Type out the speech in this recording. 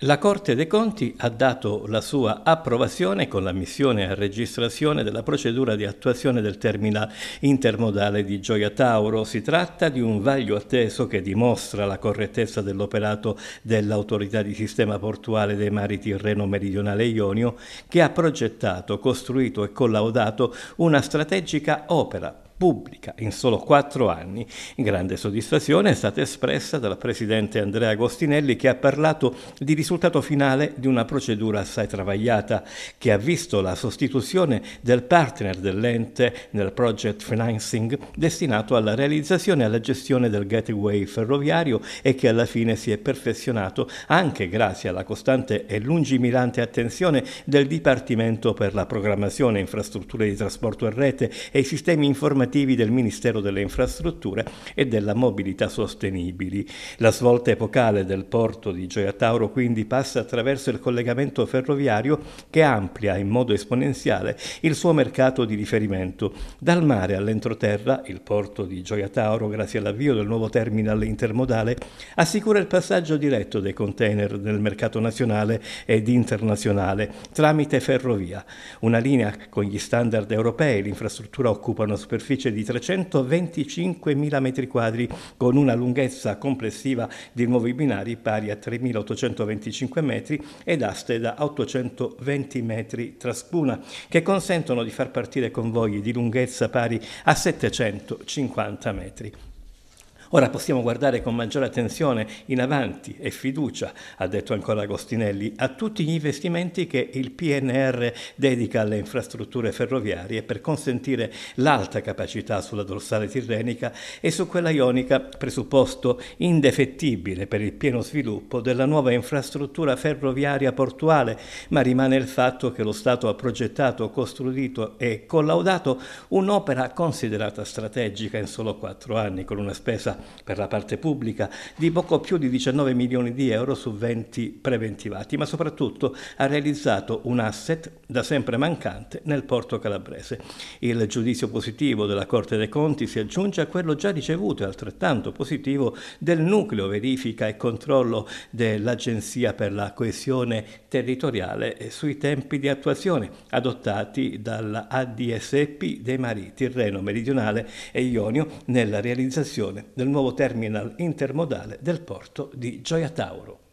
La Corte dei Conti ha dato la sua approvazione con la missione a registrazione della procedura di attuazione del terminal intermodale di Gioia Tauro. Si tratta di un vaglio atteso che dimostra la correttezza dell'operato dell'autorità di sistema portuale dei mari Tirreno Meridionale Ionio che ha progettato, costruito e collaudato una strategica opera pubblica in solo quattro anni. Grande soddisfazione è stata espressa dal Presidente Andrea Agostinelli che ha parlato di risultato finale di una procedura assai travagliata che ha visto la sostituzione del partner dell'ente nel project financing destinato alla realizzazione e alla gestione del gateway ferroviario e che alla fine si è perfezionato anche grazie alla costante e lungimirante attenzione del Dipartimento per la programmazione infrastrutture di trasporto e rete e i sistemi informativi normativi del Ministero delle Infrastrutture e della Mobilità Sostenibili. La svolta epocale del porto di Gioia Tauro quindi passa attraverso il collegamento ferroviario che amplia in modo esponenziale il suo mercato di riferimento. Dal mare all'entroterra, il porto di Gioia Tauro, grazie all'avvio del nuovo terminal intermodale, assicura il passaggio diretto dei container nel mercato nazionale ed internazionale tramite ferrovia. Una linea con gli standard europei, l'infrastruttura occupa una superficie superficie di 325.000 metri quadri con una lunghezza complessiva di nuovi binari pari a 3.825 metri ed aste da 820 metri ciascuna, che consentono di far partire convogli di lunghezza pari a 750 metri. Ora possiamo guardare con maggiore attenzione in avanti e fiducia, ha detto ancora Agostinelli, a tutti gli investimenti che il PNR dedica alle infrastrutture ferroviarie per consentire l'alta capacità sulla dorsale tirrenica e su quella ionica, presupposto indefettibile per il pieno sviluppo della nuova infrastruttura ferroviaria portuale, ma rimane il fatto che lo Stato ha progettato, costruito e collaudato un'opera considerata strategica in solo quattro anni, con una spesa per la parte pubblica di poco più di 19 milioni di euro su 20 preventivati, ma soprattutto ha realizzato un asset da sempre mancante nel porto calabrese. Il giudizio positivo della Corte dei Conti si aggiunge a quello già ricevuto e altrettanto positivo del nucleo verifica e controllo dell'Agenzia per la coesione territoriale sui tempi di attuazione adottati dalla ADSP dei mari Tirreno Meridionale e Ionio nella realizzazione del del nuovo terminal intermodale del porto di Gioia Tauro.